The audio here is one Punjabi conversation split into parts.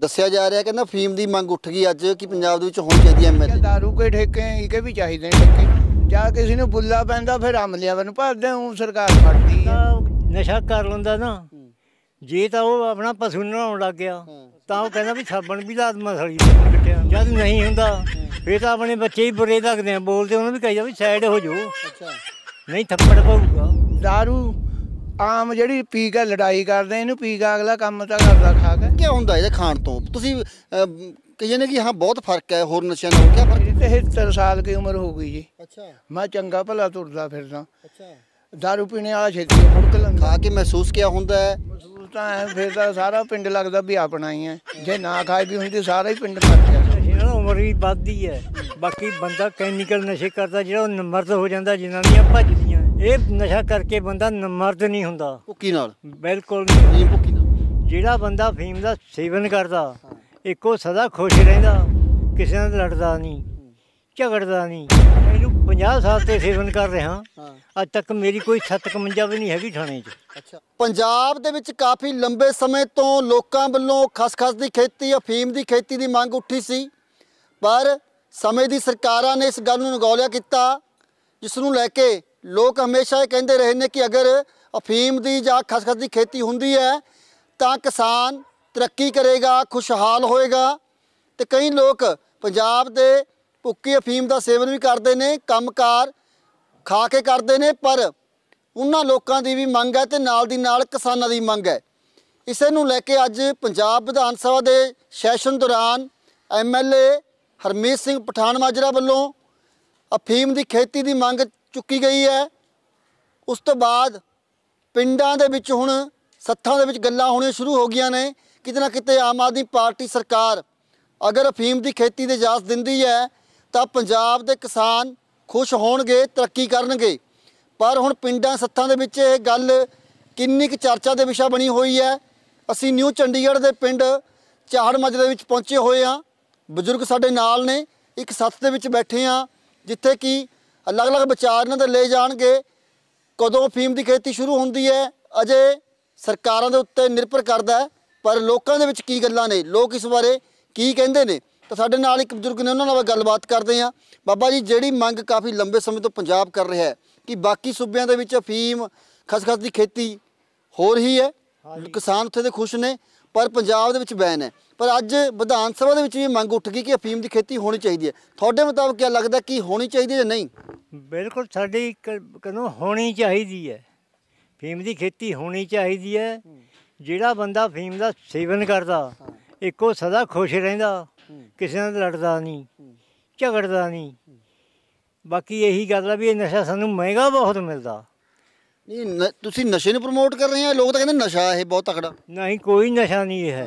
ਦੱਸਿਆ ਜਾ ਰਿਹਾ ਕਹਿੰਦਾ ਫੀਮ ਦੀ ਮੰਗ ਉੱਠ ਗਈ ਅੱਜ ਕਿ ਪੰਜਾਬ ਦੇ ਵਿੱਚ ਹੋਣ ਚਾਹੀਦੀ ਐ ਐਮਐਲਏ ਦਾਰੂ ਕੋਈ ਠੇਕੇ ਇਹਕੇ ਵੀ ਚਾਹੀਦੇ ਨੇ ਠੇਕੇ ਜਾਂ ਕਿਸੇ ਨੂੰ ਬੁੱਲਾ ਪੈਂਦਾ ਫਿਰ ਅਮਲਿਆਂ ਨੂੰ ਭਰਦੇ ਹੂੰ ਸਰਕਾਰ ਫੜਦੀ ਨਸ਼ਾ ਕਰ ਲੁੰਦਾ ਨਾ ਜੇ ਤਾਂ ਉਹ ਆਪਣਾ ਪਸ਼ੂ ਨਹਾਉਣ ਲੱਗ ਗਿਆ ਤਾਂ ਉਹ ਕਹਿੰਦਾ ਵੀ ਸਾਬਣ ਵੀ ਲਾਜ਼ਮਾ ਸੜੀ ਜਦ ਨਹੀਂ ਹੁੰਦਾ ਫੇਰ ਤਾਂ ਆਪਣੇ ਬੱਚੇ ਹੀ ਬੁਰੇ ਲੱਗਦੇ ਆ ਬੋਲਦੇ ਉਹਨਾਂ ਵੀ ਕਹੀ ਜਾ ਵੀ ਸਾਈਡ ਹੋ ਜਾਓ ਨਹੀਂ ਥੱਪੜ ਪਊਗਾ ਦਾਰੂ ਆਮ ਜਿਹੜੀ ਪੀ ਕੇ ਲੜਾਈ ਕਰਦੇ ਇਹਨੂੰ ਪੀ ਕੇ ਅਗਲਾ ਕੰਮ ਤਾਂ ਕਰਦਾ ਖਾ ਕੇ ਕੀ ਹੁੰਦਾ ਇਹਦੇ ਖਾਣ ਤੋਂ ਤੁਸੀਂ ਕਹਿੰਦੇ ਨੇ ਕਿ ਹਾਂ ਬਹੁਤ ਫਰਕ ਹੈ ਹੋਰ ਨਸ਼ਿਆਂ ਨਾਲੋਂ ਕੀ ਫਰਕ ਇਹ ਤੇ ਸਾਲ ਦੀ ਉਮਰ ਹੋ ਗਈ ਜੀ ਅੱਛਾ ਮੈਂ ਚੰਗਾ ਭਲਾ ਤੁਰਦਾ ਫਿਰਦਾ ਅੱਛਾ ਦਾਰੂ ਪੀਣੇ ਵਾਲਾ ਛੇਤੀ ਫੁੜਕ ਲੰਦਾ ਖਾ ਕੇ ਮਹਿਸੂਸ ਕੀ ਹੁੰਦਾ ਹੈ ਮਹਿਸੂਸ ਤਾਂ ਐ ਫਿਰ ਤਾਂ ਸਾਰਾ ਪਿੰਡ ਲੱਗਦਾ ਵੀ ਆਪਣਾ ਹੀ ਹੈ ਜੇ ਨਾ ਖਾਈ ਵੀ ਹੁੰਦੀ ਸਾਰਾ ਹੀ ਪਿੰਡ ਮਰ ਗਿਆ ਇਹਨਾਂ ਉਮਰ ਵੀ ਵੱਧਦੀ ਹੈ ਬਾਕੀ ਬੰਦਾ ਕੈਮੀਕਲ ਨਸ਼ੇ ਕਰਦਾ ਜਿਹੜਾ ਉਹ ਮਰਦ ਹੋ ਜਾਂਦਾ ਜਿਨ੍ਹਾਂ ਦੀਆਂ ਭੱਜ ਇਹ ਨਸ਼ਾ ਕਰਕੇ ਬੰਦਾ ਮਰਦ ਨਹੀਂ ਹੁੰਦਾ ਭੁੱਕੀ ਨਾਲ ਬਿਲਕੁਲ ਨਹੀਂ। ਨਹੀਂ ਭੁੱਕੀ ਨਾਲ ਜਿਹੜਾ ਬੰਦਾ ਫੀਮ ਦਾ ਸੇਵਨ ਕਰਦਾ ਇੱਕੋ ਸਦਾ ਖੁਸ਼ ਰਹਿੰਦਾ ਕਿਸੇ ਨਾਲ ਲੜਦਾ ਨਹੀਂ ਝਗੜਦਾ ਨਹੀਂ ਮੈਨੂੰ 50 ਸਾਲ ਤੇ ਸੇਵਨ ਕਰ ਰਿਹਾ ਹਾਂ ਅੱਜ ਤੱਕ ਮੇਰੀ ਕੋਈ 75 ਵੀ ਨਹੀਂ ਹੈਗੀ ਥਾਣੇ 'ਚ ਅੱਛਾ ਪੰਜਾਬ ਦੇ ਵਿੱਚ ਕਾਫੀ ਲੰਬੇ ਸਮੇਂ ਤੋਂ ਲੋਕਾਂ ਵੱਲੋਂ ਖਸਖਸ ਦੀ ਖੇਤੀ ਅਫੀਮ ਦੀ ਖੇਤੀ ਦੀ ਮੰਗ ਉੱਠੀ ਸੀ ਪਰ ਸਮੇਂ ਦੀ ਸਰਕਾਰਾਂ ਨੇ ਇਸ ਗੱਲ ਨੂੰ ਨਗੌਲਿਆ ਕੀਤਾ ਜਿਸ ਨੂੰ ਲੈ ਕੇ ਲੋਕ ਹਮੇਸ਼ਾ ਇਹ ਕਹਿੰਦੇ ਰਹੇ ਨੇ ਕਿ ਅਗਰ ਅਫੀਮ ਦੀ ਜਾਂ ਖਸਖਸ ਦੀ ਖੇਤੀ ਹੁੰਦੀ ਹੈ ਤਾਂ ਕਿਸਾਨ ਤਰੱਕੀ ਕਰੇਗਾ ਖੁਸ਼ਹਾਲ ਹੋਏਗਾ ਤੇ ਕਈ ਲੋਕ ਪੰਜਾਬ ਦੇ ਭੁੱਕੀ ਅਫੀਮ ਦਾ ਸੇਵਨ ਵੀ ਕਰਦੇ ਨੇ ਕੰਮਕਾਰ ਖਾ ਕੇ ਕਰਦੇ ਨੇ ਪਰ ਉਹਨਾਂ ਲੋਕਾਂ ਦੀ ਵੀ ਮੰਗ ਹੈ ਤੇ ਨਾਲ ਦੀ ਨਾਲ ਕਿਸਾਨਾਂ ਦੀ ਮੰਗ ਹੈ ਇਸੇ ਨੂੰ ਲੈ ਕੇ ਅੱਜ ਪੰਜਾਬ ਵਿਧਾਨ ਸਭਾ ਦੇ ਸੈਸ਼ਨ ਦੌਰਾਨ ਐਮਐਲਏ ਹਰਮੀਤ ਸਿੰਘ ਪਠਾਨ ਮਾਜਰਾ ਵੱਲੋਂ ਅਫੀਮ ਦੀ ਖੇਤੀ ਦੀ ਮੰਗ ਚੁੱਕੀ ਗਈ ਹੈ ਉਸ ਤੋਂ ਬਾਅਦ ਪਿੰਡਾਂ ਦੇ ਵਿੱਚ ਹੁਣ ਸੱਥਾਂ ਦੇ ਵਿੱਚ ਗੱਲਾਂ ਹੋਣੀਆਂ ਸ਼ੁਰੂ ਹੋ ਗਈਆਂ ਨੇ ਕਿਤੇ ਨਾ ਕਿਤੇ ਆਮ ਆਦਮੀ ਪਾਰਟੀ ਸਰਕਾਰ ਅਗਰ ਅਫੀਮ ਦੀ ਖੇਤੀ ਦੇ ਇਜਾਜ਼ਤ ਦਿੰਦੀ ਹੈ ਤਾਂ ਪੰਜਾਬ ਦੇ ਕਿਸਾਨ ਖੁਸ਼ ਹੋਣਗੇ ਤਰੱਕੀ ਕਰਨਗੇ ਪਰ ਹੁਣ ਪਿੰਡਾਂ ਸੱਥਾਂ ਦੇ ਵਿੱਚ ਇਹ ਗੱਲ ਕਿੰਨੀ ਕੁ ਚਰਚਾ ਦੇ ਵਿਸ਼ਾ ਬਣੀ ਹੋਈ ਹੈ ਅਸੀਂ ਨਿਊ ਚੰਡੀਗੜ੍ਹ ਦੇ ਪਿੰਡ ਚਾਹੜ ਦੇ ਵਿੱਚ ਪਹੁੰਚੇ ਹੋਏ ਹਾਂ ਬਜ਼ੁਰਗ ਸਾਡੇ ਨਾਲ ਨੇ ਇੱਕ ਸੱਥ ਦੇ ਵਿੱਚ ਬੈਠੇ ਆ ਜਿੱਥੇ ਕਿ ਅਲੱਗ-ਅਲੱਗ ਵਿਚਾਰ ਇਹਨਾਂ ਦੇ ਲੈ ਜਾਣਗੇ ਕਦੋਂ ਫੀਮ ਦੀ ਖੇਤੀ ਸ਼ੁਰੂ ਹੁੰਦੀ ਹੈ ਅਜੇ ਸਰਕਾਰਾਂ ਦੇ ਉੱਤੇ ਨਿਰਭਰ ਕਰਦਾ ਹੈ ਪਰ ਲੋਕਾਂ ਦੇ ਵਿੱਚ ਕੀ ਗੱਲਾਂ ਨੇ ਲੋਕ ਇਸ ਬਾਰੇ ਕੀ ਕਹਿੰਦੇ ਨੇ ਤਾਂ ਸਾਡੇ ਨਾਲ ਇੱਕ ਬਜ਼ੁਰਗ ਨੇ ਉਹਨਾਂ ਨਾਲ ਗੱਲਬਾਤ ਕਰਦੇ ਆ ਬਾਬਾ ਜੀ ਜਿਹੜੀ ਮੰਗ ਕਾਫੀ ਲੰਬੇ ਸਮੇਂ ਤੋਂ ਪੰਜਾਬ ਕਰ ਰਿਹਾ ਹੈ ਕਿ ਬਾਕੀ ਸੂਬਿਆਂ ਦੇ ਵਿੱਚ ਅਫੀਮ ਖਸਖਸ ਦੀ ਖੇਤੀ ਹੋ ਰਹੀ ਹੈ ਕਿਸਾਨ ਉੱਥੇ ਦੇ ਖੁਸ਼ ਨੇ ਪਰ ਪੰਜਾਬ ਦੇ ਵਿੱਚ ਬੈਨ ਹੈ ਪਰ ਅੱਜ ਵਿਧਾਨ ਸਭਾ ਦੇ ਵਿੱਚ ਵੀ ਮੰਗ ਉੱਠ ਗਈ ਕਿ ਅਫੀਮ ਦੀ ਖੇਤੀ ਹੋਣੀ ਚਾਹੀਦੀ ਹੈ ਤੁਹਾਡੇ ਮੁਤਾਬਕ ਕੀ ਲੱਗਦਾ ਕਿ ਹੋਣੀ ਚਾਹੀਦੀ ਹੈ ਜਾਂ ਨਹੀਂ ਬਿਲਕੁਲ ਸਾਡੀ ਕਨੂੰ ਹੋਣੀ ਚਾਹੀਦੀ ਹੈ ਫੀਮ ਦੀ ਖੇਤੀ ਹੋਣੀ ਚਾਹੀਦੀ ਹੈ ਜਿਹੜਾ ਬੰਦਾ ਫੀਮ ਦਾ ਸੇਵਨ ਕਰਦਾ ਇੱਕੋ ਸਦਾ ਖੁਸ਼ ਰਹਿੰਦਾ ਕਿਸੇ ਨਾਲ ਲੜਦਾ ਨਹੀਂ ਝਗੜਦਾ ਨਹੀਂ ਬਾਕੀ ਇਹੀ ਗੱਲ ਆ ਵੀ ਇਹ ਨਸ਼ਾ ਸਾਨੂੰ ਮਹਿੰਗਾ ਬਹੁਤ ਮਿਲਦਾ ਨਹੀਂ ਤੁਸੀਂ ਨਸ਼ੇ ਨੂੰ ਪ੍ਰਮੋਟ ਕਰ ਰਹੇ ਹੋ ਲੋਕ ਤਾਂ ਕਹਿੰਦੇ ਨਸ਼ਾ ਇਹ ਬਹੁਤ ਤਕੜਾ ਨਹੀਂ ਕੋਈ ਨਸ਼ਾ ਨਹੀਂ ਇਹ ਹੈ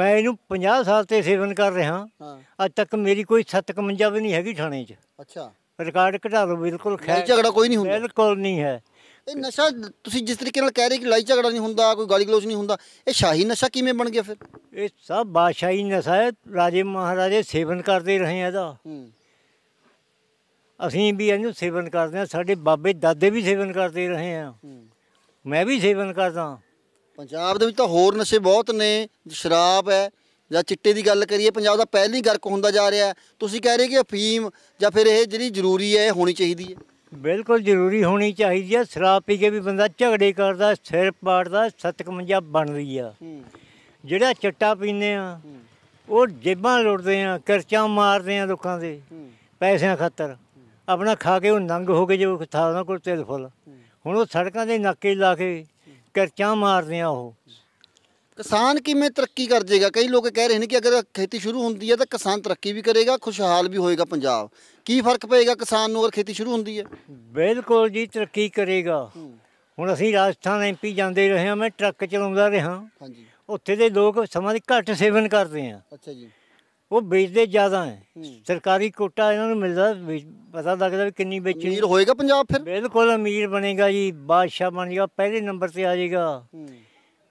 ਮੈਂ ਇਹਨੂੰ 50 ਸਾਲ ਤੇ ਸੇਵਨ ਕਰ ਰਿਹਾ ਹਾਂ ਅੱਜ ਤੱਕ ਮੇਰੀ ਕੋਈ 751 ਵੀ ਨਹੀਂ ਹੈਗੀ ਥਾਣੇ 'ਚ ਅੱਛਾ ਰਿਕਾਰਡ ਘਟਾ ਲਓ ਬਿਲਕੁਲ ਖੈਰ ਝਗੜਾ ਕੋਈ ਨਹੀਂ ਹੁੰਦਾ ਬਿਲਕੁਲ ਨਹੀਂ ਹੈ ਇਹ ਨਸ਼ਾ ਤੁਸੀਂ ਜਿਸ ਤਰੀਕੇ ਨਾਲ ਕਹਿ ਰਹੇ ਕਿ ਲੜਾਈ ਝਗੜਾ ਨਹੀਂ ਹੁੰਦਾ ਕੋਈ ਗਾਲੀ ਗਲੋਚ ਨਹੀਂ ਹੁੰਦਾ ਇਹ ਸ਼ਾਹੀ ਨਸ਼ਾ ਕਿਵੇਂ ਬਣ ਗਿਆ ਫਿਰ ਇਹ ਸਭ ਬਾਦਸ਼ਾਹੀ ਨਸ਼ਾ ਹੈ ਰਾਜੇ ਮਹਾਰਾਜੇ ਸੇਵਨ ਕਰਦੇ ਰਹੇ ਆ ਇਹਦਾ ਅਸੀਂ ਵੀ ਇਹਨੂੰ ਸੇਵਨ ਕਰਦੇ ਆ ਸਾਡੇ ਬਾਬੇ ਦਾਦੇ ਵੀ ਸੇਵਨ ਕਰਦੇ ਰਹੇ ਆ ਮੈਂ ਵੀ ਸੇਵਨ ਕਰਦਾ ਪੰਜਾਬ ਦੇ ਵਿੱਚ ਤਾਂ ਹੋਰ ਨਸ਼ੇ ਬਹੁਤ ਨੇ ਸ਼ਰਾਬ ਹੈ ਜਾਂ ਚਿੱਟੇ ਦੀ ਗੱਲ ਕਰੀਏ ਪੰਜਾਬ ਦਾ ਪਹਿਲੀ ਗਰਕ ਹੁੰਦਾ ਜਾ ਰਿਹਾ ਤੁਸੀਂ ਕਹਿ ਰਹੇ ਕਿ ਅਫੀਮ ਜਾਂ ਫਿਰ ਇਹ ਜਿਹੜੀ ਜ਼ਰੂਰੀ ਹੈ ਇਹ ਹੋਣੀ ਚਾਹੀਦੀ ਹੈ ਬਿਲਕੁਲ ਜ਼ਰੂਰੀ ਹੋਣੀ ਚਾਹੀਦੀ ਹੈ ਸ਼ਰਾਬ ਪੀ ਕੇ ਵੀ ਬੰਦਾ ਝਗੜੇ ਕਰਦਾ ਸਿਰ ਪਾੜਦਾ ਸਤਕਮੰਜਾ ਬਣਦੀ ਆ ਜਿਹੜਾ ਚਿੱਟਾ ਪੀਂਦੇ ਆ ਉਹ ਜੇਬਾਂ ਲੁੱਟਦੇ ਆ ਕਰਚਾ ਮਾਰਦੇ ਆ ਲੋਕਾਂ ਦੇ ਪੈਸਿਆਂ ਖਾਤਰ ਆਪਣਾ ਖਾ ਕੇ ਉਹ ਨੰਗ ਹੋ ਕੇ ਜੋ ਖਾਦਾ ਕੋਲ ਤੇਲ ਫੁੱਲ ਹੁਣ ਉਹ ਸੜਕਾਂ ਦੇ ਨਾਕੇ ਲਾ ਕੇ ਕਿਰਚਾਂ ਮਾਰਦੇ ਆ ਉਹ ਕਿਸਾਨ ਕਿਵੇਂ ਤਰੱਕੀ ਕਰ ਜਾਏਗਾ ਕਈ ਲੋਕ ਕਹਿ ਰਹੇ ਨੇ ਕਿ ਅਗਰ ਖੇਤੀ ਸ਼ੁਰੂ ਹੁੰਦੀ ਹੈ ਤਾਂ ਕਿਸਾਨ ਤਰੱਕੀ ਵੀ ਕਰੇਗਾ ਖੁਸ਼ਹਾਲ ਵੀ ਹੋਏਗਾ ਪੰਜਾਬ ਕੀ ਫਰਕ ਪਏਗਾ ਕਿਸਾਨ ਨੂੰ ਅਗਰ ਖੇਤੀ ਸ਼ੁਰੂ ਹੁੰਦੀ ਹੈ ਬਿਲਕੁਲ ਜੀ ਤਰੱਕੀ ਕਰੇਗਾ ਹੁਣ ਅਸੀਂ ਰਾਜਸਥਾਨ ਐਮਪੀ ਜਾਂਦੇ ਰਹੇ ਹਾਂ ਮੈਂ ਟਰੱਕ ਚਲਾਉਂਦਾ ਰਿਹਾ ਹਾਂਜੀ ਉੱਥੇ ਦੇ ਲੋਕ ਸਮਾਂ ਦੀ ਘੱਟ ਸੇਵਨ ਕਰਦੇ ਆ ਅੱਛਾ ਜੀ ਉਹ ਵੇਚਦੇ ਜ਼ਿਆਦਾ ਹੈ ਸਰਕਾਰੀ ਕੋਟਾ ਇਹਨਾਂ ਨੂੰ ਮਿਲਦਾ ਪਤਾ ਲੱਗਦਾ ਵੀ ਕਿੰਨੀ ਵੇਚੀ ਅਮੀਰ ਹੋਏਗਾ ਪੰਜਾਬ ਫਿਰ ਬਿਲਕੁਲ ਅਮੀਰ ਬਣੇਗਾ ਜੀ ਬਾਦਸ਼ਾਹ ਬਣ ਜਾਏਗਾ ਪਹਿਲੇ ਨੰਬਰ ਤੇ ਆ ਜਾਏਗਾ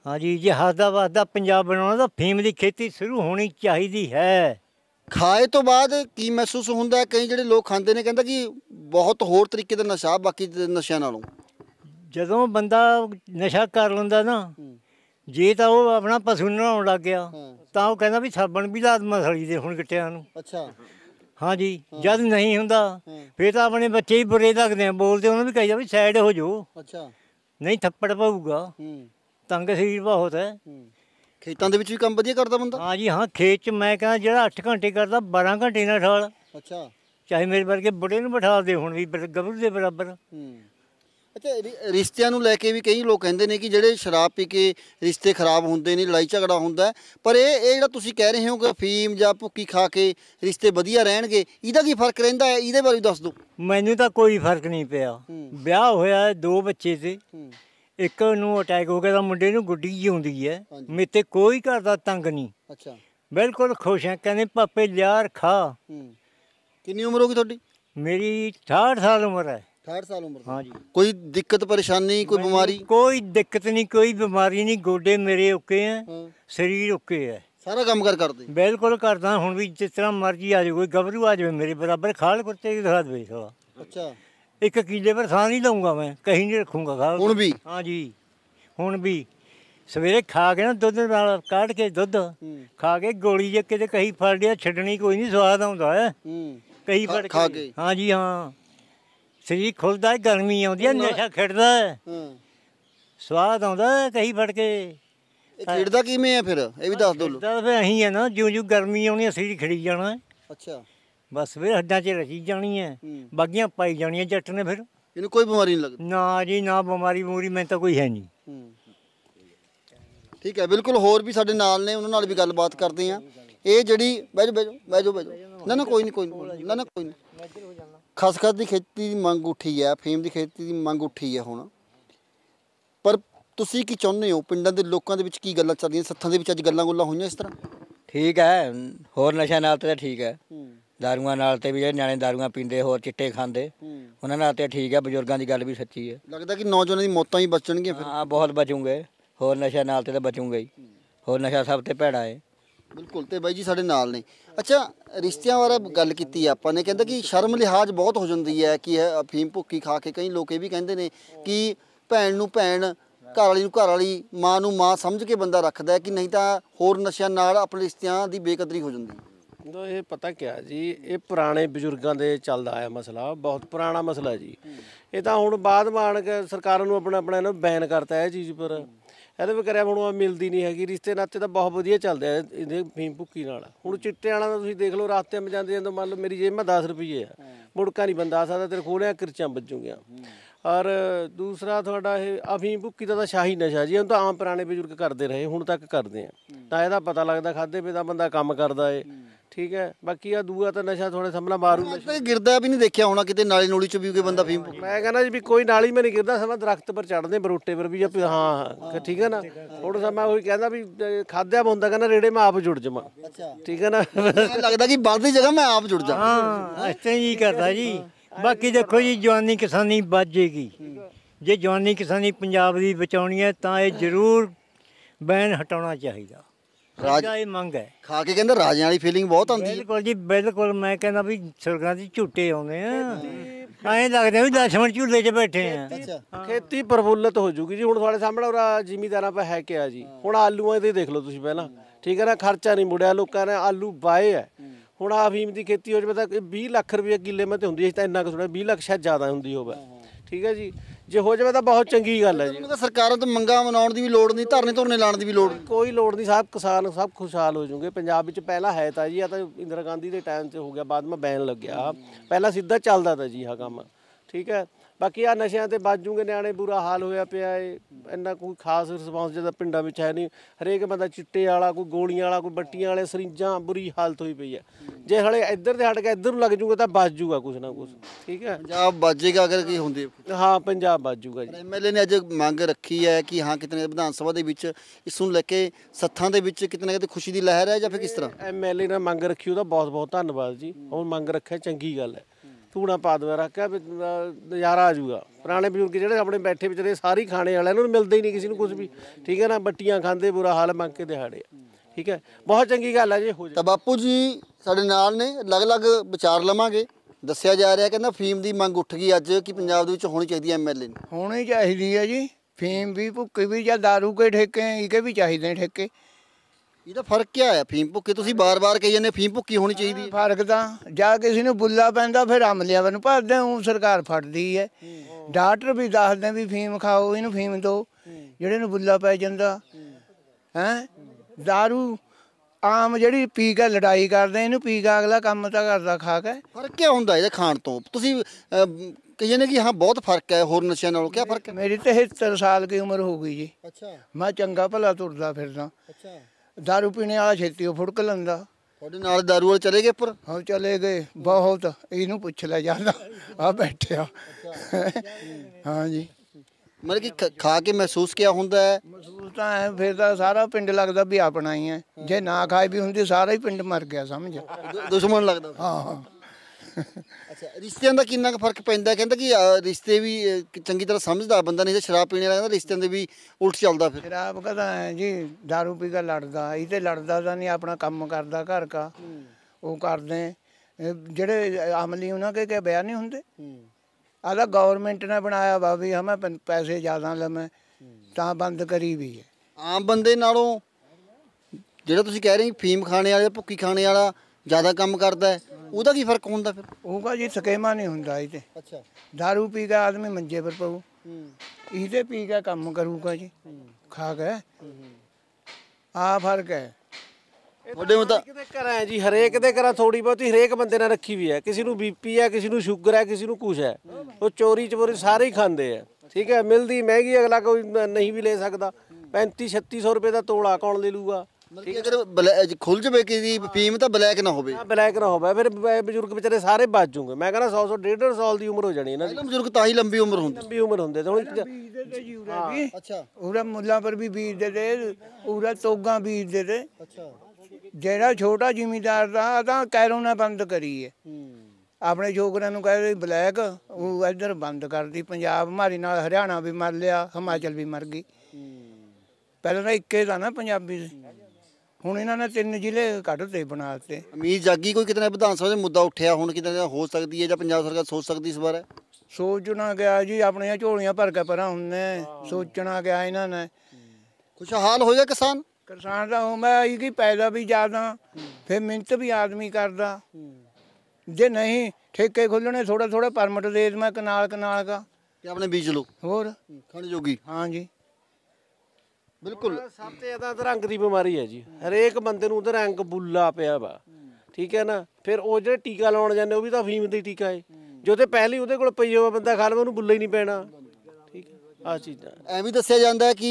ਹਾਂਜੀ ਜੇ ਦਾ ਵਾਸਤਾ ਪੰਜਾਬ ਬਣਾਉਣਾ ਤਾਂ ਫੀਮ ਦੀ ਖੇਤੀ ਸ਼ੁਰੂ ਹੋਣੀ ਚਾਹੀਦੀ ਹੈ ਖਾਏ ਤੋਂ ਬਾਅਦ ਕੀ ਮਹਿਸੂਸ ਹੁੰਦਾ ਹੈ? ਕਈ ਜਿਹੜੇ ਲੋਕ ਖਾਂਦੇ ਨੇ ਕਹਿੰਦਾ ਕਿ ਬਹੁਤ ਹੋਰ ਤਰੀਕੇ ਦਾ ਨਸ਼ਾ ਬਾਕੀ ਨਸ਼ਿਆਂ ਨਾਲੋਂ ਜਦੋਂ ਬੰਦਾ ਨਸ਼ਾ ਕਰ ਲੈਂਦਾ ਨਾ ਜੇ ਤਾਂ ਉਹ ਆਪਣਾ ਪਸ਼ੂ ਨਾਉਣ ਲੱਗ ਗਿਆ ਤਾਂ ਉਹ ਕਹਿੰਦਾ ਵੀ ਸਾਬਣ ਵੀ ਲਾ ਦਮਾ ਦੇ ਹੁਣ ਗਿੱਟਿਆਂ ਨੂੰ ਅੱਛਾ ਹਾਂਜੀ ਜਦ ਨਹੀਂ ਹੁੰਦਾ ਫੇਰ ਤਾਂ ਆਪਣੇ ਬੱਚੇ ਹੀ ਬੁਰੇ ਲੱਗਦੇ ਆ ਬੋਲਦੇ ਉਹਨਾਂ ਵੀ ਕਹੀਦਾ ਵੀ ਸਾਈਡ ਹੋ ਜਾਓ ਅੱਛਾ ਨਹੀਂ ਥੱਪੜ ਪਊਗਾ ਤੰਗ ਸਰੀਰ ਬਹੁਤ ਹੈ ਖੇਤਾਂ ਦੇ ਵਿੱਚ ਵੀ ਕੰਮ ਵਧੀਆ ਕਰਦਾ ਬੰਦਾ ਹਾਂਜੀ ਹਾਂ ਖੇਤ 'ਚ ਮੈਂ ਕਹਿੰਦਾ ਜਿਹੜਾ 8 ਘੰਟੇ ਕਰਦਾ 12 ਘੰਟੇ ਨਾਲ ਠਾਲ ਅੱਛਾ ਚਾਹੇ ਮੇਰੇ ਵਰਗੇ ਬੁੜੇ ਨੂੰ ਬਿਠਾ ਦੇ ਹੁਣ ਵੀ ਗੱਭਰੂ ਦੇ ਬਰਾਬਰ ਅੱਛਾ ਰਿਸ਼ਤਿਆਂ ਨੂੰ ਲੈ ਕੇ ਵੀ ਕਈ ਲੋਕ ਕਹਿੰਦੇ ਨੇ ਕਿ ਜਿਹੜੇ ਸ਼ਰਾਬ ਪੀ ਕੇ ਰਿਸ਼ਤੇ ਖਰਾਬ ਹੁੰਦੇ ਨੇ ਲੜਾਈ ਝਗੜਾ ਹੁੰਦਾ ਪਰ ਇਹ ਇਹ ਜਿਹੜਾ ਤੁਸੀਂ ਕਹਿ ਰਹੇ ਹੋ ਕਿ ਅਫੀਮ ਜਾਂ ਭੁੱਕੀ ਖਾ ਕੇ ਰਿਸ਼ਤੇ ਵਧੀਆ ਰਹਿਣਗੇ ਇਹਦਾ ਕੀ ਫਰਕ ਰਹਿੰਦਾ ਹੈ ਇਹਦੇ ਬਾਰੇ ਦੱਸ ਦਿਓ ਮੈਨੂੰ ਤਾਂ ਕੋਈ ਫਰਕ ਨਹੀਂ ਪਿਆ ਵਿਆਹ ਹੋਇਆ ਹੈ, ਦੋ ਬੱਚੇ ਸੀ ਇੱਕ ਨੂੰ ਅਟੈਕ ਹੋ ਗਿਆ ਤਾਂ ਮੁੰਡੇ ਨੂੰ ਗੁੱਡੀ ਜੀ ਹੁੰਦੀ ਹੈ ਮੇਤੇ ਕੋਈ ਘਰ ਦਾ ਤੰਗ ਨਹੀਂ ਅੱਛਾ ਬਿਲਕੁਲ ਖੁਸ਼ ਹਾਂ ਕਹਿੰਦੇ ਪਾਪੇ ਯਾਰ ਖਾ ਕਿੰਨੀ ਉਮਰ ਹੋ ਗਈ ਤੁਹਾਡੀ ਮੇਰੀ 68 ਸਾਲ ਉਮਰ ਹੈ 60 ਸਾਲ ਉਮਰ ਦਾ ਹਾਂਜੀ ਕੋਈ ਦਿੱਕਤ ਪਰੇਸ਼ਾਨੀ ਕੋਈ ਬਿਮਾਰੀ ਕੋਈ ਦਿੱਕਤ ਨਹੀਂ ਕੋਈ ਬਿਮਾਰੀ ਨਹੀਂ ਗੋਡੇ ਮੇਰੇ ਓਕੇ ਆ ਸਰੀਰ ਓਕੇ ਆ ਸਾਰਾ ਕੰਮ ਕਰ ਕਰਦੇ ਬਿਲਕੁਲ ਕਰਦਾ ਹੁਣ ਵੀ ਜਿਸ ਤਰ੍ਹਾਂ ਮਰਜ਼ੀ ਆ ਜਾਵੇ ਕੋਈ ਗਬਰੂ ਆ ਜਾਵੇ ਮੇਰੇ ਬਰਾਬਰ ਖਾਲ ਕੁੱਤੇ ਦੀ ਦਿਖਾ ਦੇ ਸਵਾ ਅੱਛਾ ਇੱਕ ਕਿਲੇ ਪਰ ਥਾਂ ਨਹੀਂ ਲਾਉਂਗਾ ਮੈਂ ਕਹੀਂ ਨਹੀਂ ਰੱਖੂੰਗਾ ਖਾਲ ਹੁਣ ਵੀ ਹਾਂਜੀ ਹੁਣ ਵੀ ਸਵੇਰੇ ਖਾ ਕੇ ਨਾ ਦੁੱਧ ਨਾਲ ਕਾੜ ਕੇ ਦੁੱਧ ਖਾ ਕੇ ਗੋਲੀ ਜੇ ਕਿਤੇ ਕਹੀਂ ਫੜ ਲਿਆ ਛੱਡਣੀ ਕੋਈ ਨਹੀਂ ਸਵਾਦ ਆਉਂਦਾ ਹੈ ਕਹੀਂ ਫੜ ਕੇ ਹਾਂਜੀ ਹਾਂ ਸਰੀਰ ਖੁੱਲਦਾ ਗਰਮੀ ਆਉਂਦੀ ਹੈ ਨਸ਼ਾ ਖਿੜਦਾ ਹੈ। ਹੂੰ ਸਵਾਦ ਆਉਂਦਾ ਹੈ ਕਹੀ ਫੜ ਕੇ ਇਹ ਖੇਡਦਾ ਕਿਵੇਂ ਆ ਫਿਰ ਇਹ ਵੀ ਦੱਸ ਦੋ ਲੋ ਤਾਂ ਫਿਰ ਅਹੀਂ ਹੈ ਨਾ ਜਿਉਂ ਜਿਉਂ ਗਰਮੀ ਆਉਣੀ ਹੈ, ਸਰੀਰ ਜਾਣਾ ਹੈ। ਅੱਛਾ ਬਸ ਫਿਰ ਹੱਡਾਂ 'ਚ ਰਚੀ ਜਾਣੀ ਹੈ ਬਾਗੀਆਂ ਪਾਈ ਜਾਣੀਆਂ ਜੱਟ ਨੇ ਫਿਰ ਇਹਨੂੰ ਕੋਈ ਬਿਮਾਰੀ ਨਹੀਂ ਲੱਗਦੀ ਨਾ ਜੀ ਨਾ ਬਿਮਾਰੀ ਮੂਰੀ ਮੈਂ ਤਾਂ ਕੋਈ ਹੈ ਨਹੀਂ ਹੂੰ ਠੀਕ ਹੈ ਬਿਲਕੁਲ ਹੋਰ ਵੀ ਸਾਡੇ ਨਾਲ ਨੇ ਉਹਨਾਂ ਨਾਲ ਵੀ ਗੱਲਬਾਤ ਕਰਦੇ ਆ ਇਹ ਜਿਹੜੀ ਬੈਜੋ ਬੈਜੋ ਬੈਜੋ ਬੈਜੋ ਨਾ ਨਾ ਕੋਈ ਨਹੀਂ ਕੋਈ ਨਹੀਂ ਨਾ ਨਾ ਕੋਈ ਨਹੀਂ ਖਸਖਸ ਦੀ ਖੇਤੀ ਦੀ ਮੰਗ ਉੱਠੀ ਆ ਫੇਮ ਦੀ ਖੇਤੀ ਦੀ ਮੰਗ ਉੱਠੀ ਆ ਹੁਣ ਪਰ ਤੁਸੀਂ ਕੀ ਚਾਹੁੰਦੇ ਹੋ ਪਿੰਡਾਂ ਦੇ ਲੋਕਾਂ ਦੇ ਵਿੱਚ ਕੀ ਗੱਲਾਂ ਚੱਲਦੀਆਂ ਸੱਥਾਂ ਦੇ ਵਿੱਚ ਅੱਜ ਗੱਲਾਂ ਗੁੱਲਾਂ ਹੋਈਆਂ ਇਸ ਤਰ੍ਹਾਂ ਠੀਕ ਹੈ ਹੋਰ ਨਸ਼ਾ ਨਾਲ ਤੇ ਠੀਕ ਹੈ ਦਾਰੂਆਂ ਨਾਲ ਤੇ ਵੀ ਜਿਹੜੇ ਨਿਆਣੇ ਦਾਰੂਆਂ ਪੀਂਦੇ ਹੋਰ ਚਿੱਟੇ ਖਾਂਦੇ ਉਹਨਾਂ ਨਾਲ ਤੇ ਠੀਕ ਹੈ ਬਜ਼ੁਰਗਾਂ ਦੀ ਗੱਲ ਵੀ ਸੱਚੀ ਹੈ ਲੱਗਦਾ ਕਿ ਨੌਜਵਾਨਾਂ ਦੀ ਮੌਤਾਂ ਹੀ ਬਚਣਗੀਆਂ ਫਿਰ ਹਾਂ ਬਹੁਤ ਬਚੂਗੇ ਹੋਰ ਨਸ਼ਾ ਨਾਲ ਤੇ ਤਾਂ ਬਚੂਗੇ ਹੀ ਹੋਰ ਨਸ਼ਾ ਸਭ ਤੇ ਭੈੜਾ ਹੈ ਬਿਲਕੁਲ ਤੇ ਬਾਈ ਜੀ ਸਾਡੇ ਨਾਲ ਨੇ ਅੱਛਾ ਰਿਸ਼ਤਿਆਂ ਬਾਰੇ ਗੱਲ ਕੀਤੀ ਆਪਾਂ ਨੇ ਕਹਿੰਦਾ ਕਿ ਸ਼ਰਮ ਲਿਹਾਜ਼ ਬਹੁਤ ਹੋ ਜਾਂਦੀ ਹੈ ਕਿ ਇਹ ਅਫੀਮ ਭੁੱਕੀ ਖਾ ਕੇ ਕਈ ਲੋਕ ਇਹ ਵੀ ਕਹਿੰਦੇ ਨੇ ਕਿ ਭੈਣ ਨੂੰ ਭੈਣ ਘਰ ਵਾਲੀ ਨੂੰ ਘਰ ਵਾਲੀ ਮਾਂ ਨੂੰ ਮਾਂ ਸਮਝ ਕੇ ਬੰਦਾ ਰੱਖਦਾ ਹੈ ਕਿ ਨਹੀਂ ਤਾਂ ਹੋਰ ਨਸ਼ਿਆਂ ਨਾਲ ਆਪਣੇ ਰਿਸ਼ਤਿਆਂ ਦੀ ਬੇਕਦਰੀ ਹੋ ਜਾਂਦੀ ਹੈ ਤਾਂ ਇਹ ਪਤਾ ਕਿਹਾ ਜੀ ਇਹ ਪੁਰਾਣੇ ਬਜ਼ੁਰਗਾਂ ਦੇ ਚੱਲਦਾ ਆਇਆ ਮਸਲਾ ਬਹੁਤ ਪੁਰਾਣਾ ਮਸਲਾ ਜੀ ਇਹ ਤਾਂ ਹੁਣ ਬਾਦ ਮਾਨਕ ਸਰਕਾਰਾਂ ਨੂੰ ਆਪਣਾ ਆਪਣਾ ਇਹਨੂੰ ਬੈਨ ਕਰਤਾ ਇਹ ਚੀਜ਼ ਪਰ ਇਹਦੇ ਵੀ ਕਰਿਆ ਬਣੂਆ ਮਿਲਦੀ ਨਹੀਂ ਹੈਗੀ ਰਿਸ਼ਤੇ ਨਾਤੇ ਤਾਂ ਬਹੁਤ ਵਧੀਆ ਚੱਲਦੇ ਆ ਇਹਦੇ ਫੀਮ ਭੁੱਕੀ ਨਾਲ ਹੁਣ ਚਿੱਟੇ ਵਾਲਾ ਤਾਂ ਤੁਸੀਂ ਦੇਖ ਲਓ ਤੇ 'ਮ ਜਾਂਦੇ ਜਾਂਦੇ ਮੰਨ ਲਓ ਮੇਰੀ ਜੇਬ ਮੈਂ 10 ਰੁਪਏ ਆ ਮੁੜਕਾ ਨਹੀਂ ਬੰਦਾ ਸਕਦਾ ਤੇਰੇ ਖੋਲਿਆ ਕਿਰਚਾਂ ਵੱਜੂਗੀਆਂ ਔਰ ਦੂਸਰਾ ਤੁਹਾਡਾ ਇਹ ਅਫੀਮ ਭੁੱਕੀ ਦਾ ਤਾਂ ਸ਼ਾਹੀ ਨਸ਼ਾ ਜੀ ਹੁਣ ਤਾਂ ਆਮ ਪੁਰਾਣੇ ਬਜ਼ੁਰਗ ਕਰਦੇ ਰਹੇ ਹੁਣ ਤੱਕ ਕਰਦੇ ਆ ਤਾਂ ਇਹਦਾ ਪਤਾ ਲੱਗਦਾ ਖਾਦੇ ਪੀਦਾ ਬੰਦਾ ਕੰਮ ਕਰਦਾ ਏ ਠੀਕ ਹੈ ਬਾਕੀ ਆ ਦੂਆ ਤਾਂ ਨਸ਼ਾ ਥੋੜੇ ਸੰਭਲਾ ਮਾਰੂ ਨਸ਼ਾ ਗਿਰਦਾ ਵੀ ਨਹੀਂ ਦੇਖਿਆ ਹੋਣਾ ਕਿਤੇ ਨਾਲੀ ਨੋਲੀ ਚ ਵੀ ਕੋਈ ਬੰਦਾ ਫੀਮ ਮੈਂ ਕਹਿੰਦਾ ਜੀ ਵੀ ਕੋਈ ਨਾਲੀ ਮੈਂ ਨਹੀਂ ਗਿਰਦਾ ਸਮਾਂ ਦਰਖਤ ਪਰ ਚੜਦੇ ਬਰੋਟੇ ਪਰ ਵੀ ਜਾਂ ਹਾਂ ਠੀਕ ਹੈ ਨਾ ਥੋੜਾ ਸਮਾਂ ਹੋਈ ਕਹਿੰਦਾ ਵੀ ਖਾਦਿਆ ਬੰਦਾ ਕਹਿੰਦਾ ਰੇੜੇ ਮੈਂ ਆਪ ਜੁੜ ਜਾਵਾਂ ਅੱਛਾ ਠੀਕ ਹੈ ਨਾ ਲੱਗਦਾ ਕਿ ਬਾਦੀ ਜਗ੍ਹਾ ਮੈਂ ਆਪ ਜੁੜ ਜਾ ਹਾਂ ਇੱਥੇ ਹੀ ਕਰਦਾ ਜੀ ਬਾਕੀ ਦੇਖੋ ਜੀ ਜਵਾਨੀ ਕਿਸਾਨੀ ਜੇਗੀ ਜੇ ਜਵਾਨੀ ਕਿਸਾਨੀ ਪੰਜਾਬ ਦੀ ਬਚਾਉਣੀ ਹੈ ਤਾਂ ਇਹ ਜ਼ਰੂਰ ਬੈਨ ਹਟਾਉਣਾ ਚਾਹੀਦਾ ਰਾਜਾ ਹੀ ਮੰਗ ਹੈ ਖਾ ਕੇ ਕਹਿੰਦਾ ਰਾਜਿਆਂ ਵਾਲੀ ਫੀਲਿੰਗ ਬਹੁਤ ਆਉਂਦੀ ਹੈ ਬਿਲਕੁਲ ਜੀ ਬਿਲਕੁਲ ਮੈਂ ਕਹਿੰਦਾ ਵੀ ਸੁਰਗਾਂ ਦੀ ਝੂਟੇ ਆਉਂਦੇ ਆ ਐਂ ਲੱਗਦੇ ਵੀ ਦਸ਼ਮਣ ਝੂਲੇ 'ਚ ਬੈਠੇ ਆ ਖੇਤੀ ਪ੍ਰਫੁੱਲਤ ਹੋ ਜੂਗੀ ਜੀ ਹੁਣ ਤੁਹਾਡੇ ਸਾਹਮਣੇ ਉਹ ਜ਼ਿਮੀਦਾਰਾਂ ਪਾ ਹੈ ਕਿਆ ਜੀ ਹੁਣ ਆਲੂਆਂ ਦੇ ਦੇਖ ਲਓ ਤੁਸੀਂ ਪਹਿਲਾਂ ਠੀਕ ਹੈ ਨਾ ਖਰਚਾ ਨਹੀਂ ਮੁੜਿਆ ਲੋਕਾਂ ਨੇ ਆਲੂ ਬਾਏ ਹੈ ਹੁਣ ਆ ਦੀ ਖੇਤੀ ਹੋ ਜਵੇ ਤਾਂ 20 ਲੱਖ ਰੁਪਏ ਕਿੱਲੇ ਤੇ ਹੁੰਦੀ ਹੈ ਤਾਂ ਇੰਨਾ ਕੁ ਥੋੜਾ 20 ਲੱਖ ਸ਼ਾਇਦ ਜ਼ਿਆਦਾ ਹੁੰਦੀ ਹੋਵੇ ਠੀਕ ਹੈ ਜੀ ਜੇ ਹੋ ਜਾਵੇ ਤਾਂ ਬਹੁਤ ਚੰਗੀ ਗੱਲ ਹੈ ਜੀ ਤਾਂ ਸਰਕਾਰਾਂ ਤੋਂ ਮੰਗਾਂ ਮਨਾਉਣ ਦੀ ਵੀ ਲੋੜ ਨਹੀਂ ਧਰਨੇ ਧਰਨੇ ਲਾਉਣ ਦੀ ਵੀ ਲੋੜ ਨਹੀਂ ਕੋਈ ਲੋੜ ਨਹੀਂ ਸਾਹਿਬ ਕਿਸਾਨ ਸਭ ਖੁਸ਼ਹਾਲ ਹੋ ਜੂਗੇ ਪੰਜਾਬ ਵਿੱਚ ਪਹਿਲਾ ਹੈ ਤਾਂ ਜੀ ਆ ਤਾਂ ਇੰਦਰਾ ਗਾਂਧੀ ਦੇ ਟਾਈਮ ਤੇ ਹੋ ਗਿਆ ਬਾਅਦ ਵਿੱਚ ਬੈਨ ਲੱਗਿਆ ਪਹਿਲਾਂ ਸਿੱਧਾ ਚੱਲਦਾ ਤਾਂ ਜੀ ਇਹ ਕੰਮ ਠੀਕ ਹੈ ਬਾਕੀ ਆ ਨਸ਼ਿਆਂ ਤੇ ਬਾਜੂਗੇ ਜੂਗੇ ਨਿਆਣੇ ਬੁਰਾ ਹਾਲ ਹੋਇਆ ਪਿਆ ਏ ਇੰਨਾ ਕੋਈ ਖਾਸ ਰਿਸਪੌਂਸ ਜਿਹਦਾ ਪਿੰਡਾਂ ਵਿੱਚ ਹੈ ਨਹੀਂ ਹਰੇਕ ਬੰਦਾ ਚਿੱਟੇ ਵਾਲਾ ਕੋਈ ਗੋਲੀਆਂ ਵਾਲਾ ਕੋਈ ਬੱਟੀਆਂ ਵਾਲੇ ਸਰਿੰਜਾਂ ਬੁਰੀ ਹਾਲਤ ਹੋਈ ਪਈ ਹੈ ਜੇ ਹਲੇ ਇੱਧਰ ਤੇ ਹਟ ਕੇ ਇੱਧਰ ਨੂੰ ਲੱਗ ਜੂਗਾ ਤਾਂ ਬਚ ਜੂਗਾ ਕੁਛ ਨਾ ਕੁਛ ਠੀਕ ਹੈ ਪੰਜਾਬ ਬਚੇਗਾ ਅਗਰ ਕੀ ਹੁੰਦੀ ਹਾਂ ਪੰਜਾਬ ਬਚ ਜੂਗਾ ਜੀ ਐਮਐਲਏ ਨੇ ਅੱਜ ਮੰਗ ਰੱਖੀ ਹੈ ਕਿ ਹਾਂ ਕਿਤਨੇ ਵਿਧਾਨ ਸਭਾ ਦੇ ਵਿੱਚ ਇਸ ਨੂੰ ਲੈ ਕੇ ਸੱਥਾਂ ਦੇ ਵਿੱਚ ਕਿਤਨੇ ਕਿਤੇ ਖੁਸ਼ੀ ਦੀ ਲਹਿਰ ਹੈ ਜਾਂ ਫਿਰ ਕਿਸ ਤਰ੍ਹਾਂ ਐਮਐਲਏ ਨੇ ਮੰਗ ਰੱਖੀ ਉਹਦਾ ਬਹੁਤ ਬਹੁਤ ਧੰਨਵਾਦ ਜੀ ਉਹ ਮੰਗ ਰੱਖਿਆ ਚੰਗੀ ਗੱਲ ਹੈ ਥੂਣਾ ਪਾ ਦਵਾ ਰੱਖਿਆ ਨਜ਼ਾਰਾ ਆ ਜਾਊਗਾ ਪੁਰਾਣੇ ਬਜ਼ੁਰਗ ਜਿਹੜੇ ਆਪਣੇ ਬੈਠੇ ਵਿਚਰੇ ਸਾਰੀ ਖਾਣੇ ਵਾਲਿਆਂ ਨੂੰ ਮਿਲਦੇ ਹੀ ਨਹੀਂ ਕਿਸੇ ਨੂੰ ਕੁਝ ਵੀ ਠੀਕ ਹੈ ਨਾ ਬੱਟੀਆਂ ਖਾਂਦੇ ਬੁਰਾ ਹਾਲ ਮੰਗ ਕੇ ਦਿਹਾੜੇ ਠੀਕ ਹੈ ਬਹੁਤ ਚੰਗੀ ਗੱਲ ਹੈ ਜੇ ਹੋ ਜਾ ਤਾਂ ਬਾਪੂ ਜੀ ਸਾਡੇ ਨਾਲ ਨੇ ਅਲੱਗ-ਅਲੱਗ ਵਿਚਾਰ ਲਵਾਂਗੇ ਦੱਸਿਆ ਜਾ ਰਿਹਾ ਕਹਿੰਦਾ ਫੀਮ ਦੀ ਮੰਗ ਉੱਠ ਗਈ ਅੱਜ ਕਿ ਪੰਜਾਬ ਦੇ ਵਿੱਚ ਹੋਣੀ ਚਾਹੀਦੀ ਐਮਐਲਏ ਨੂੰ ਹੋਣੀ ਚਾਹੀਦੀ ਹੈ ਜੀ ਫੀਮ ਵੀ ਭੁੱਕੀ ਵੀ ਜਾਂ दारू ਕੇ ਠੇਕੇ ਇਹ ਵੀ ਚਾਹੀਦੇ ਠੇਕੇ ਇਹਦਾ ਫਰਕ ਕੀ ਆਇਆ ਫੀਮ ਭੁੱਕੀ ਤੁਸੀਂ ਬਾਰ-ਬਾਰ ਕਹੀ ਜਾਂਦੇ ਫੀਮ ਭੁੱਕੀ ਹੋਣੀ ਚਾਹੀਦੀ ਹੈ ਫਰਕ ਤਾਂ ਜਾ ਕਿਸੇ ਨੂੰ ਬੁੱਲਾ ਪੈਂਦਾ ਫਿਰ ਅਮਲਿਆਂ ਨੂੰ ਭਰਦੇ ਉਹ ਸਰਕਾਰ ਫੜਦੀ ਹੈ ਡਾਕਟਰ ਵੀ ਦੱਸਦੇ ਵੀ ਫੀਮ ਖਾਓ ਇਹਨੂੰ ਫੀਮ ਦਿਓ ਜਿਹੜੇ ਨੂੰ ਬੁੱਲਾ ਪੈ ਜਾਂਦਾ ਹੈ दारू ਆਮ ਜਿਹੜੀ ਪੀ ਕੇ ਲੜਾਈ ਕਰਦੇ ਇਹਨੂੰ ਪੀ ਕੇ ਅਗਲਾ ਕੰਮ ਤਾਂ ਕਰਦਾ ਖਾ ਕੇ ਫਰਕ ਕੀ ਹੁੰਦਾ ਇਹਦੇ ਖਾਣ ਤੋਂ ਤੁਸੀਂ ਕਹੀਏ ਨੇ ਕਿ ਹਾਂ ਬਹੁਤ ਫਰਕ ਹੈ ਹੋਰ ਨਸ਼ਿਆਂ ਨਾਲੋਂ ਕੀ ਫਰਕ ਹੈ ਮੇਰੀ 73 ਸਾਲ ਦੀ ਉਮਰ ਹੋ ਗਈ ਜੀ ਅੱਛਾ ਮੈਂ ਚੰਗਾ ਭਲਾ ਤੁਰਦਾ ਫਿਰਦਾ ਅੱਛਾ ਦਾਰੂ ਪੀਣੇ ਵਾਲਾ ਛੇਤੀ ਉਹ ਫੁੜਕ ਲੈਂਦਾ ਉਹਦੇ ਨਾਲ ਦਾਰੂ ਵਾਲੇ ਚਲੇ ਗਏ ਉੱਪਰ ਹਾਂ ਚਲੇ ਗਏ ਬਹੁਤ ਇਹਨੂੰ ਪੁੱਛ ਲੈ ਜਾਂਦਾ ਆ ਬੈਠਿਆ ਹਾਂ ਜੀ ਮਤਲਬ ਕਿ ਖਾ ਕੇ ਮਹਿਸੂਸ ਕਿਆ ਹੁੰਦਾ ਹੈ ਮਹਿਸੂਸ ਤਾਂ ਐ ਫਿਰ ਤਾਂ ਸਾਰਾ ਪਿੰਡ ਲੱਗਦਾ ਵੀ ਆਪਣਾ ਹੀ ਹੈ ਜੇ ਨਾ ਖਾਈ ਵੀ ਹੁੰਦੀ ਸਾਰਾ ਹੀ ਪਿੰਡ ਮਰ ਗਿਆ ਸਮਝ ਦੁਸ਼ਮਣ ਲੱਗਦਾ ਹਾਂ ਹਾਂ ਅੱਛਾ ਰਿਸ਼ਤਿਆਂ ਦਾ ਕਿੰਨਾ ਕੁ ਫਰਕ ਪੈਂਦਾ ਕਹਿੰਦਾ ਕਿ ਰਿਸ਼ਤੇ ਵੀ ਚੰਗੀ ਤਰ੍ਹਾਂ ਸਮਝਦਾ ਬੰਦਾ ਨਹੀਂ ਤਾਂ ਸ਼ਰਾਬ ਪੀਣੇ ਵਾਲਾ ਕਹਿੰਦਾ ਰਿਸ਼ਤਿਆਂ ਦੇ ਵੀ ਉਲਟ ਚੱਲਦਾ ਫਿਰ ਸ਼ਰਾਬ ਕਹਦਾ ਹੈ ਜੀ दारू ਪੀ ਕੇ ਲੜਦਾ ਇਹ ਤੇ ਲੜਦਾ ਤਾਂ ਨਹੀਂ ਆਪਣਾ ਕੰਮ ਕਰਦਾ ਘਰ ਦਾ ਉਹ ਕਰਦੇ ਜਿਹੜੇ ਅਮਲੀ ਉਹਨਾਂ ਕੇ ਕੇ ਬਿਆਨ ਨਹੀਂ ਹੁੰਦੇ ਆਲਾ ਗਵਰਨਮੈਂਟ ਨੇ ਬਣਾਇਆ ਵਾ ਵੀ ਹਮੇ ਪੈਸੇ ਜ਼ਿਆਦਾ ਲਵੇਂ ਤਾਂ ਬੰਦ ਕਰੀ ਵੀ ਹੈ ਆਮ ਬੰਦੇ ਨਾਲੋਂ ਜਿਹੜਾ ਤੁਸੀਂ ਕਹਿ ਰਹੇ ਹੋ ਫੀਮ ਖਾਣੇ ਵਾਲੇ ਭੁੱਕੀ ਖਾਣੇ ਵਾਲਾ ਜ਼ਿਆਦਾ ਕੰਮ ਕਰਦਾ ਹੈ ਉਹਦਾ ਕੀ ਫਰਕ ਹੁੰਦਾ ਫਿਰ ਹੋਊਗਾ ਜੀ ਸਕੇਮਾ ਨਹੀਂ ਹੁੰਦਾ ਇਹ ਤੇ ਅੱਛਾ दारू ਪੀ ਕੇ ਆਦਮੀ ਮੰਜੇ ਪਰ ਪਊ ਇਹ ਤੇ ਪੀ ਕੇ ਕੰਮ ਕਰੂਗਾ ਜੀ ਖਾ ਕੇ ਆ ਫਰਕ ਹੈ ਤੁਹਾਡੇ ਮਤਾ ਕਿਤੇ ਕਰਾਂ ਜੀ ਹਰੇਕ ਦੇ ਕਰਾਂ ਥੋੜੀ ਬਹੁਤੀ ਹਰੇਕ ਬੰਦੇ ਨਾਲ ਰੱਖੀ ਵੀ ਹੈ ਕਿਸੇ ਨੂੰ ਬੀਪੀ ਹੈ ਕਿਸੇ ਨੂੰ ਸ਼ੂਗਰ ਹੈ ਕਿਸੇ ਨੂੰ ਕੁਛ ਹੈ ਉਹ ਚੋਰੀ ਚੋਰੀ ਸਾਰੇ ਹੀ ਖਾਂਦੇ ਆ ਠੀਕ ਹੈ ਮਿਲਦੀ ਮਹਿੰਗੀ ਅਗਲਾ ਕੋਈ ਨਹੀਂ ਵੀ ਲੈ ਸਕਦਾ 35 3600 ਰੁਪਏ ਦਾ ਤੋਲਾ ਕੌਣ ਲੈ ਲੂਗਾ ਮਤਲਬ ਕਿ ਅਗਰ ਬਲੈ- ਖੁੱਲ ਜਵੇ ਕਿ ਦੀ ਫੀਮ ਤਾਂ ਬਲੈਕ ਨਾ ਹੋਵੇ ਆ ਬਲੈਕ ਨਾ ਹੋਵੇ ਫਿਰ ਬਜ਼ੁਰਗ ਵਿਚਾਰੇ ਸਾਰੇ ਬਚ ਜੂਗੇ ਮੈਂ ਕਹਿੰਦਾ 100 100 150 ਸਾਲ ਦੀ ਉਮਰ ਹੋ ਜਾਣੀ ਇਹਨਾਂ ਦੀ ਬਜ਼ੁਰਗ ਤਾਂ ਹੀ ਲੰਬੀ ਉਮਰ ਹੁੰਦੀ ਲੰਬੀ ਉਮਰ ਹੁੰਦੇ ਤਾਂ ਹੁਣ ਬੀਜਦੇ ਤੇ ਜੀਵਦੇ ਵੀ ਅੱਛਾ ਉਹਦਾ ਮੁੱਲਾਂ ਪਰ ਵੀ ਬੀਜ ਦੇ ਤੇ ਉਹਦਾ ਤੋਗਾ ਦੇ ਦੇ ਅੱਛਾ ਜਿਹੜਾ ਛੋਟਾ ਜ਼ਿਮੀਦਾਰ ਦਾ ਆਹ ਤਾਂ ਕੈਰੋਨਾ ਬੰਦ ਕਰੀਏ ਹੈ ਹੂੰ ਆਪਣੇ ਜੋਗਰਾਂ ਨੂੰ ਕਹਿੰਦੇ ਬਲੈਕ ਉਹ ਇੱਧਰ ਬੰਦ ਕਰਦੀ ਪੰਜਾਬ ਮਾਰੀ ਨਾਲ ਹਰਿਆਣਾ ਵੀ ਮਰ ਲਿਆ ਹਿਮਾਚਲ ਵੀ ਮਰ ਗਈ ਹੂੰ ਪਹਿਲਾਂ ਤਾਂ ਇੱਕੇ ਦਾ ਨਾ ਪੰਜਾਬੀ ਸੀ। ਹੁਣ ਇਹਨਾਂ ਨੇ ਤਿੰਨ ਜ਼ਿਲ੍ਹੇ ਘੱਟ ਤੇ ਬਣਾ ਤੇ ਉਮੀਦ ਜਾਗੀ ਕੋਈ ਕਿਤਨੇ ਵਿਧਾਨ ਸਭਾ ਦੇ ਮੁੱਦਾ ਉੱਠਿਆ ਹੁਣ ਕਿਤੇ ਹੋ ਸਕਦੀ ਹੈ ਜਾਂ ਪੰਜਾਬ ਸਰਕਾਰ ਸੋਚ ਸਕਦੀ ਇਸ ਬਾਰੇ ਸੋਚਣਾ ਗਿਆ ਜੀ ਆਪਣੀਆਂ ਝੋਲੀਆਂ ਭਰ ਕੇ ਪਰਾਂ ਹੁੰਨੇ ਸੋਚਣਾ ਗਿਆ ਇਹਨਾਂ ਨੇ ਕੁਛ ਹਾਲ ਹੋ ਜਾ ਕਿਸਾਨ ਕਿਸਾਨ ਦਾ ਹੋ ਮੈਂ ਆਈ ਕੀ ਪੈਦਾ ਵੀ ਜ਼ਿਆਦਾ ਫਿਰ ਮਿਹਨਤ ਵੀ ਆਦਮੀ ਕਰਦਾ ਜੇ ਨਹੀਂ ਠੇਕੇ ਖੁੱਲਣੇ ਥੋੜਾ ਥੋੜਾ ਪਰਮਿਟ ਦੇ ਦੇ ਮੈਂ ਕਨਾਲ ਕਨਾਲ ਦਾ ਤੇ ਆਪਣੇ ਬੀਜ ਲੋ ਹੋਰ ਖਣ ਜੋਗੀ ਹਾਂ ਜੀ ਬਿਲਕੁਲ ਸਭ ਤੋਂ ਜ਼ਿਆਦਾ ਤਾਂ ਰੰਗ ਦੀ ਬਿਮਾਰੀ ਹੈ ਜੀ ਹਰੇਕ ਬੰਦੇ ਨੂੰ ਉਧਰ ਰੰਗ ਬੁੱਲਾ ਪਿਆ ਵਾ ਠੀਕ ਹੈ ਨਾ ਫਿਰ ਉਹ ਜਿਹੜੇ ਟੀਕਾ ਲਾਉਣ ਜਾਂਦੇ ਉਹ ਵੀ ਤਾਂ ਫੀਮ ਦੇ ਟੀਕਾ ਹੈ ਜੋ ਤੇ ਪਹਿਲੀ ਉਹਦੇ ਕੋਲ ਪਈ ਹੋਵੇ ਬੰਦਾ ਖਾ ਉਹਨੂੰ ਬੁੱਲਾ ਹੀ ਨਹੀਂ ਪੈਣਾ ਠੀਕ ਆ ਚੀਜ਼ਾਂ ਐਵੇਂ ਦੱਸਿਆ ਜਾਂਦਾ ਹੈ ਕਿ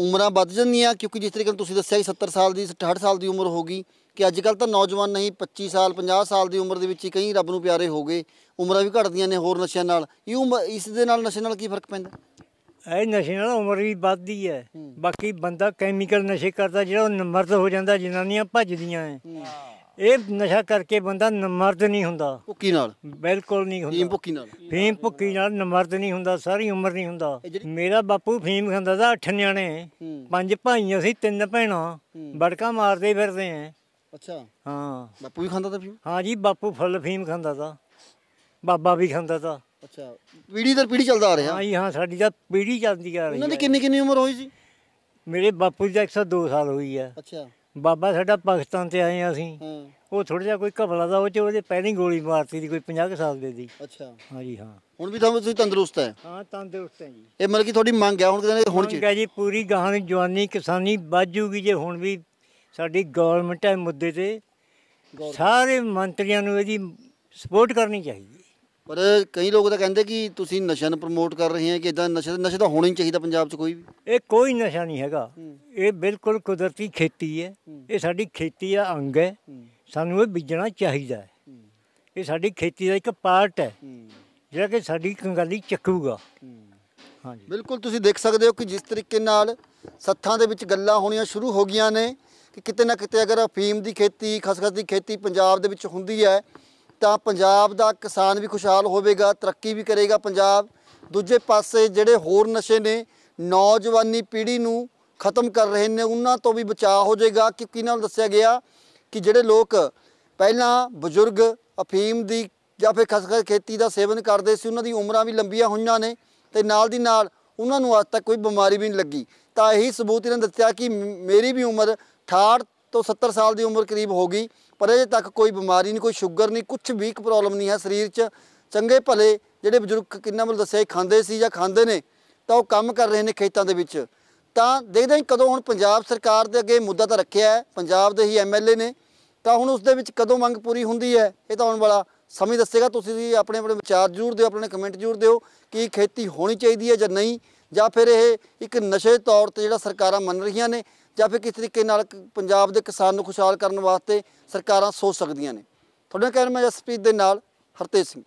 ਉਮਰਾਂ ਵੱਧ ਜਾਂਦੀਆਂ ਕਿਉਂਕਿ ਜਿਸ ਤਰੀਕੇ ਨਾਲ ਤੁਸੀਂ ਦੱਸਿਆ ਕਿ 70 ਸਾਲ ਦੀ 68 ਸਾਲ ਦੀ ਉਮਰ ਹੋ ਗਈ ਕਿ ਅੱਜ ਕੱਲ ਤਾਂ ਨੌਜਵਾਨ ਨਹੀਂ 25 ਸਾਲ 50 ਸਾਲ ਦੀ ਉਮਰ ਦੇ ਵਿੱਚ ਹੀ ਕਈ ਰੱਬ ਨੂੰ ਪਿਆਰੇ ਹੋ ਗਏ ਉਮਰਾਂ ਵੀ ਘਟਦੀਆਂ ਨੇ ਹੋਰ ਨਸ਼ਿਆਂ ਨਾਲ ਇਹ ਇਸ ਦੇ ਨਾਲ ਨਸ਼ੇ ਨਾਲ ਕੀ ਫਰਕ ਪੈਂਦਾ ਇਹ ਨਸ਼ੇ ਨਾਲ ਉਮਰ ਵੀ ਵੱਧਦੀ ਹੈ ਬਾਕੀ ਬੰਦਾ ਕੈਮੀਕਲ ਨਸ਼ੇ ਕਰਦਾ ਜਿਹੜਾ ਉਹ ਨਮਰਦ ਹੋ ਜਾਂਦਾ ਜਨਾਨੀਆਂ ਭੱਜਦੀਆਂ ਐ ਇਹ ਨਸ਼ਾ ਕਰਕੇ ਬੰਦਾ ਨਮਰਦ ਨਹੀਂ ਹੁੰਦਾ ਭੁੱਕੀ ਨਾਲ ਬਿਲਕੁਲ ਨਹੀਂ ਹੁੰਦਾ ਭੁੱਕੀ ਨਾਲ ਫੀਮ ਭੁੱਕੀ ਨਾਲ ਨਮਰਦ ਨਹੀਂ ਹੁੰਦਾ ਸਾਰੀ ਉਮਰ ਨਹੀਂ ਹੁੰਦਾ ਮੇਰਾ ਬਾਪੂ ਫੀਮ ਖਾਂਦਾ ਦਾ ਅੱਠ ਨਿਆਣੇ ਪੰਜ ਭਾਈ ਅਸੀਂ ਤਿੰਨ ਭੈਣਾਂ ਬੜਕਾ ਮਾਰਦੇ ਫਿਰਦੇ ਆਂ ਅੱਛਾ ਹਾਂ ਬਾਪੂ ਵੀ ਖਾਂਦਾ ਤਾਂ ਫੀਮ ਹਾਂ ਜੀ ਬਾਪੂ ਫੁੱਲ ਫੀਮ ਖਾਂਦਾ ਦਾ ਬਾਬਾ ਵੀ ਖਾਂਦਾ ਦਾ ਅੱਛਾ ਪੀੜੀ ਦਰ ਪੀੜੀ ਚੱਲਦਾ ਆ ਰਿਹਾ ਹਾਂ ਜੀ ਹਾਂ ਸਾਡੀ ਤਾਂ ਪੀੜੀ ਚੱਲਦੀ ਆ ਰਹੀ ਉਹਨਾਂ ਦੀ ਕਿੰਨੀ ਕਿੰਨੀ ਉਮਰ ਹੋਈ ਸੀ ਮੇਰੇ ਬਾਪੂ ਦਾ 102 ਸਾਲ ਹੋਈ ਆ ਅੱਛਾ ਬਾਬਾ ਸਾਡਾ ਪਾਕਿਸਤਾਨ ਤੇ ਆਏ ਆ ਅਸੀਂ ਉਹ ਥੋੜਾ ਜਿਹਾ ਕੋਈ ਘਬਲਾ ਦਾ ਉਹ ਚ ਉਹਦੇ ਪੈਣੀ ਗੋਲੀ ਮਾਰਤੀ ਦੀ ਕੋਈ 50 ਸਾਲ ਦੇ ਦੀ ਅੱਛਾ ਹਾਂ ਜੀ ਹਾਂ ਹੁਣ ਵੀ ਤੁਹਾਨੂੰ ਤੁਸੀਂ ਤੰਦਰੁਸਤ ਹੈ ਹਾਂ ਤੰਦਰੁਸਤ ਹੈ ਜੀ ਇਹ ਮਤਲਬ ਕਿ ਤੁਹਾਡੀ ਮੰਗ ਹੈ ਹੁਣ ਕਹਿੰਦੇ ਹੁਣ ਚੀਜ਼ ਜੀ ਪੂਰੀ ਗਾਹਾਂ ਦੀ ਜਵਾਨੀ ਕਿਸਾਨੀ ਬਾਜੂਗੀ ਜੇ ਹੁਣ ਵੀ ਸਾਡੀ ਗਵਰਨਮੈਂਟ ਹੈ ਮੁੱਦੇ ਤੇ ਸਾਰੇ ਮੰਤਰੀਆਂ ਨੂੰ ਇਹਦੀ ਸਪੋਰਟ ਕਰਨੀ ਚਾਹੀਦੀ ਪਰ ਕਈ ਲੋਕ ਤਾਂ ਕਹਿੰਦੇ ਕਿ ਤੁਸੀਂ ਨਸ਼ਾ ਨੂੰ ਪ੍ਰਮੋਟ ਕਰ ਰਹੇ ਹੋ ਕਿ ਇਦਾਂ ਨਸ਼ਾ ਨਸ਼ਾ ਤਾਂ ਹੋਣਾ ਹੀ ਚਾਹੀਦਾ ਪੰਜਾਬ 'ਚ ਕੋਈ ਵੀ ਇਹ ਕੋਈ ਨਸ਼ਾ ਨਹੀਂ ਹੈਗਾ ਇਹ ਬਿਲਕੁਲ ਕੁਦਰਤੀ ਖੇਤੀ ਹੈ ਇਹ ਸਾਡੀ ਖੇਤੀ ਦਾ ਅੰਗ ਹੈ ਸਾਨੂੰ ਇਹ ਬੀਜਣਾ ਚਾਹੀਦਾ ਹੈ ਇਹ ਸਾਡੀ ਖੇਤੀ ਦਾ ਇੱਕ ਪਾਰਟ ਹੈ ਜਿਹੜਾ ਕਿ ਸਾਡੀ ਕੰਗਾਲੀ ਚੱਕੂਗਾ ਹਾਂਜੀ ਬਿਲਕੁਲ ਤੁਸੀਂ ਦੇਖ ਸਕਦੇ ਹੋ ਕਿ ਜਿਸ ਤਰੀਕੇ ਨਾਲ ਸੱਥਾਂ ਦੇ ਵਿੱਚ ਗੱਲਾਂ ਹੋਣੀਆਂ ਸ਼ੁਰੂ ਹੋ ਗਈਆਂ ਨੇ ਕਿ ਕਿਤੇ ਨਾ ਕਿਤੇ ਅਗਰ ਅਫੀਮ ਦੀ ਖੇਤੀ ਖਸਖਸ ਦੀ ਖੇਤੀ ਪੰਜਾਬ ਦੇ ਵਿੱਚ ਹੁੰਦੀ ਹੈ ਤਾਂ ਪੰਜਾਬ ਦਾ ਕਿਸਾਨ ਵੀ ਖੁਸ਼ਹਾਲ ਹੋਵੇਗਾ ਤਰੱਕੀ ਵੀ ਕਰੇਗਾ ਪੰਜਾਬ ਦੂਜੇ ਪਾਸੇ ਜਿਹੜੇ ਹੋਰ ਨਸ਼ੇ ਨੇ ਨੌਜਵਾਨੀ ਪੀੜ੍ਹੀ ਨੂੰ ਖਤਮ ਕਰ ਰਹੇ ਨੇ ਉਹਨਾਂ ਤੋਂ ਵੀ ਬਚਾਅ ਹੋ ਜਾਏਗਾ ਕਿਉਂਕਿ ਨਾਲ ਨੂੰ ਦੱਸਿਆ ਗਿਆ ਕਿ ਜਿਹੜੇ ਲੋਕ ਪਹਿਲਾਂ ਬਜ਼ੁਰਗ ਅਫੀਮ ਦੀ ਜਾਂ ਫਿਰ ਖਸਖਸ ਖੇਤੀ ਦਾ ਸੇਵਨ ਕਰਦੇ ਸੀ ਉਹਨਾਂ ਦੀ ਉਮਰਾਂ ਵੀ ਲੰਬੀਆਂ ਹੋਈਆਂ ਨੇ ਤੇ ਨਾਲ ਦੀ ਨਾਲ ਉਹਨਾਂ ਨੂੰ ਅੱਜ ਤੱਕ ਕੋਈ ਬਿਮਾਰੀ ਵੀ ਨਹੀਂ ਲੱਗੀ ਤਾਂ ਇਹੀ ਸਬੂਤ ਇਹਨਾਂ ਦੱਸਿਆ ਕਿ ਮੇਰੀ ਵੀ ਉਮਰ 68 ਤੋਂ 70 ਸਾਲ ਦੀ ਉਮਰ ਕਰੀਬ ਹੋ ਗਈ ਪਰ ਅਜੇ ਤੱਕ ਕੋਈ ਬਿਮਾਰੀ ਨਹੀਂ ਕੋਈ ਸ਼ੂਗਰ ਨਹੀਂ ਕੁਝ ਵੀ ਪ੍ਰੋਬਲਮ ਨਹੀਂ ਹੈ ਸਰੀਰ 'ਚ ਚੰਗੇ ਭਲੇ ਜਿਹੜੇ ਬਜ਼ੁਰਗ ਕਿੰਨਾ ਮੈਨੂੰ ਦੱਸਿਆ ਖਾਂਦੇ ਸੀ ਜਾਂ ਖਾਂਦੇ ਨੇ ਤਾਂ ਉਹ ਕੰਮ ਕਰ ਰਹੇ ਨੇ ਖੇਤਾਂ ਦੇ ਵਿੱਚ ਤਾਂ ਦੇਖਦੇ ਹਾਂ ਕਦੋਂ ਹੁਣ ਪੰਜਾਬ ਸਰਕਾਰ ਦੇ ਅੱਗੇ ਮੁੱਦਾ ਤਾਂ ਰੱਖਿਆ ਹੈ ਪੰਜਾਬ ਦੇ ਹੀ ਐਮਐਲਏ ਨੇ ਤਾਂ ਹੁਣ ਉਸ ਦੇ ਵਿੱਚ ਕਦੋਂ ਮੰਗ ਪੂਰੀ ਹੁੰਦੀ ਹੈ ਇਹ ਤਾਂ ਆਉਣ ਵਾਲਾ ਸਮੇਂ ਦੱਸੇਗਾ ਤੁਸੀਂ ਵੀ ਆਪਣੇ ਆਪਣੇ ਵਿਚਾਰ ਜ਼ਰੂਰ ਦਿਓ ਆਪਣੇ ਕਮੈਂਟ ਜ਼ਰੂਰ ਦਿਓ ਕਿ ਖੇਤੀ ਹੋਣੀ ਚਾਹੀਦੀ ਹੈ ਜਾਂ ਨਹੀਂ ਜਾਂ ਫਿਰ ਇਹ ਇੱਕ ਨਸ਼ੇ ਤੌਰ ਤੇ ਜਿਹੜਾ ਸਰਕਾਰਾਂ ਮੰਨ ਰਹੀਆਂ ਨੇ ਜਾਂ ਫਿਰ ਕਿਸ ਤਰੀਕੇ ਨਾਲ ਪੰਜਾਬ ਦੇ ਕਿਸਾਨ ਨੂੰ ਖੁਸ਼ਹਾਲ ਕਰਨ ਵਾਸਤੇ ਸਰਕਾਰਾਂ ਸੋਚ ਸਕਦੀਆਂ ਨੇ ਤੁਹਾਡਾ ਕਹਿਣਾ ਮੈਂ ਜਸਪ੍ਰੀਤ ਦੇ ਨਾਲ ਹਰਤੇਜ ਸਿੰਘ